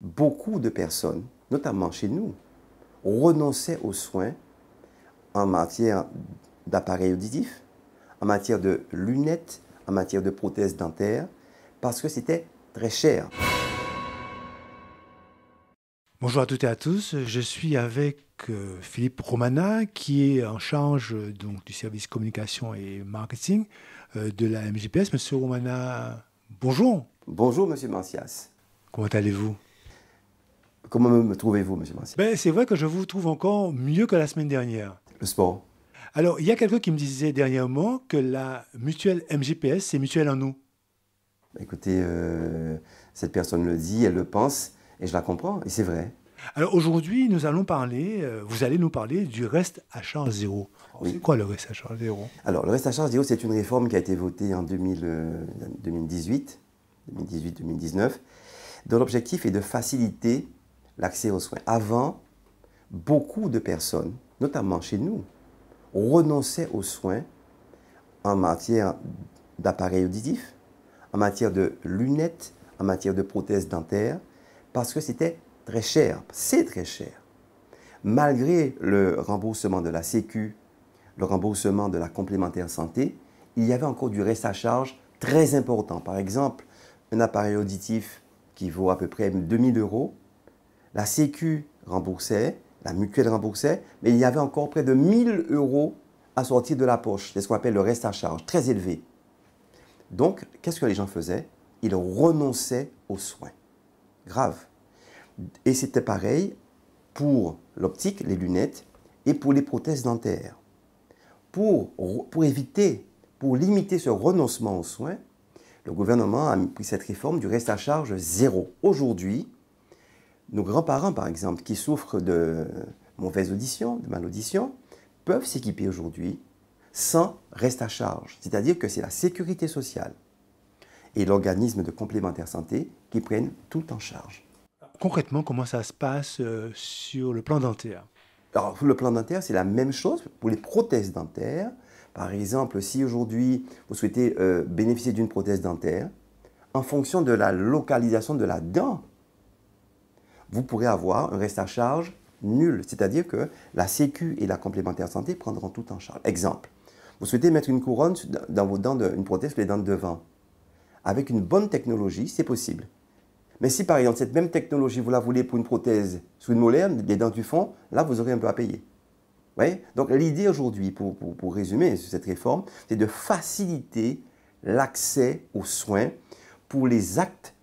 Beaucoup de personnes, notamment chez nous, renonçaient aux soins en matière d'appareils auditifs, en matière de lunettes, en matière de prothèses dentaires, parce que c'était très cher. Bonjour à toutes et à tous, je suis avec euh, Philippe Romana qui est en charge donc, du service communication et marketing euh, de la MGPS. Monsieur Romana, bonjour. Bonjour Monsieur Mancias. Comment allez-vous Comment me trouvez-vous, monsieur Mancini ben, C'est vrai que je vous trouve encore mieux que la semaine dernière. Le sport Alors, il y a quelqu'un qui me disait dernièrement que la mutuelle MGPS, c'est mutuelle en nous. Ben, écoutez, euh, cette personne le dit, elle le pense, et je la comprends, et c'est vrai. Alors aujourd'hui, nous allons parler, euh, vous allez nous parler du reste à charge zéro. C'est quoi le reste à charge zéro Alors le reste à charge zéro, c'est une réforme qui a été votée en 2000, 2018, 2018-2019, dont l'objectif est de faciliter l'accès aux soins. Avant, beaucoup de personnes, notamment chez nous, renonçaient aux soins en matière d'appareils auditifs, en matière de lunettes, en matière de prothèses dentaires, parce que c'était très cher. C'est très cher. Malgré le remboursement de la Sécu, le remboursement de la complémentaire santé, il y avait encore du reste à charge très important. Par exemple, un appareil auditif qui vaut à peu près 2000 euros la Sécu remboursait, la mutuelle remboursait, mais il y avait encore près de 1000 euros à sortir de la poche. C'est ce qu'on appelle le reste à charge, très élevé. Donc, qu'est-ce que les gens faisaient Ils renonçaient aux soins. Grave. Et c'était pareil pour l'optique, les lunettes, et pour les prothèses dentaires. Pour, pour éviter, pour limiter ce renoncement aux soins, le gouvernement a pris cette réforme du reste à charge zéro. Aujourd'hui, nos grands-parents, par exemple, qui souffrent de mauvaise audition, de malaudition, peuvent s'équiper aujourd'hui sans reste à charge. C'est-à-dire que c'est la sécurité sociale et l'organisme de complémentaire santé qui prennent tout en charge. Concrètement, comment ça se passe euh, sur le plan dentaire Alors, pour le plan dentaire, c'est la même chose pour les prothèses dentaires. Par exemple, si aujourd'hui vous souhaitez euh, bénéficier d'une prothèse dentaire, en fonction de la localisation de la dent, vous pourrez avoir un reste à charge nul, c'est-à-dire que la Sécu et la complémentaire santé prendront tout en charge. Exemple, vous souhaitez mettre une couronne dans vos dents, une prothèse sur les dents de devant. Avec une bonne technologie, c'est possible. Mais si par exemple cette même technologie, vous la voulez pour une prothèse sous une molaire, les dents du fond, là vous aurez un peu à payer. Donc l'idée aujourd'hui, pour, pour, résumer cette réforme, c'est de faciliter l'accès aux soins pour les actes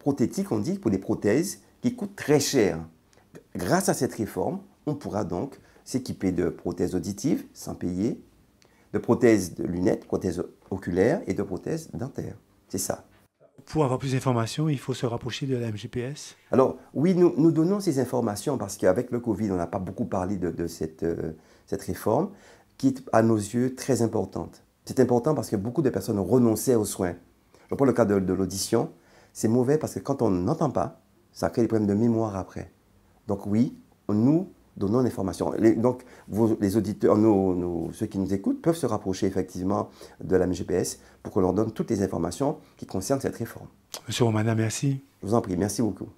prothétiques, on dit, pour les prothèses qui coûte très cher. Grâce à cette réforme, on pourra donc s'équiper de prothèses auditives sans payer, de prothèses de lunettes, prothèses oculaires et de prothèses dentaires. C'est ça. Pour avoir plus d'informations, il faut se rapprocher de la MGPS Alors, oui, nous, donnons ces informations parce qu'avec le Covid, on n'a pas beaucoup parlé de, cette, euh, cette réforme qui est à nos yeux très importante. C'est important parce que beaucoup de personnes renonçaient aux soins. Je prends le cas de l'audition. C'est mauvais parce que quand on n'entend pas, ça crée des problèmes de mémoire après. Donc oui, nous donnons l'information. Donc les auditeurs, ceux qui nous écoutent peuvent se rapprocher effectivement de la MGPS pour qu'on leur donne toutes les informations qui concernent cette réforme. Monsieur Romana, merci. Je vous en prie, merci beaucoup.